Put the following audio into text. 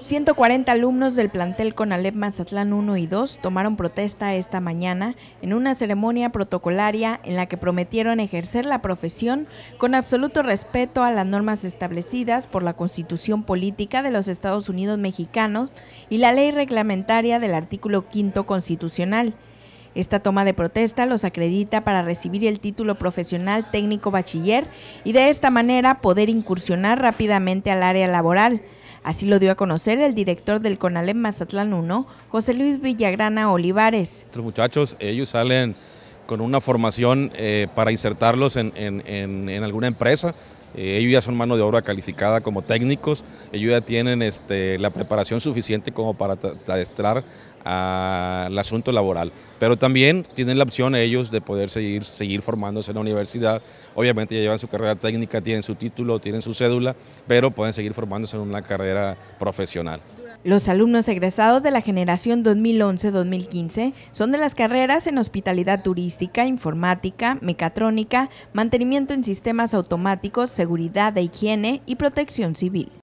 140 alumnos del plantel Conalep Mazatlán 1 y 2 tomaron protesta esta mañana en una ceremonia protocolaria en la que prometieron ejercer la profesión con absoluto respeto a las normas establecidas por la Constitución Política de los Estados Unidos Mexicanos y la ley reglamentaria del artículo 5 constitucional. Esta toma de protesta los acredita para recibir el título profesional técnico bachiller y de esta manera poder incursionar rápidamente al área laboral. Así lo dio a conocer el director del CONALEM Mazatlán 1, José Luis Villagrana Olivares. Los muchachos, ellos salen con una formación eh, para insertarlos en, alguna empresa. Eh, ellos ya son mano de obra calificada como técnicos, ellos ya tienen este, la preparación suficiente como para la al asunto laboral. Pero también tienen la opción ellos de poder seguir, seguir formándose en la universidad. Obviamente ya llevan su carrera técnica, tienen su título, tienen su cédula, pero pueden seguir formándose en una carrera profesional. Los alumnos egresados de la generación 2011-2015 son de las carreras en hospitalidad turística, informática, mecatrónica, mantenimiento en sistemas automáticos, seguridad de higiene y protección civil.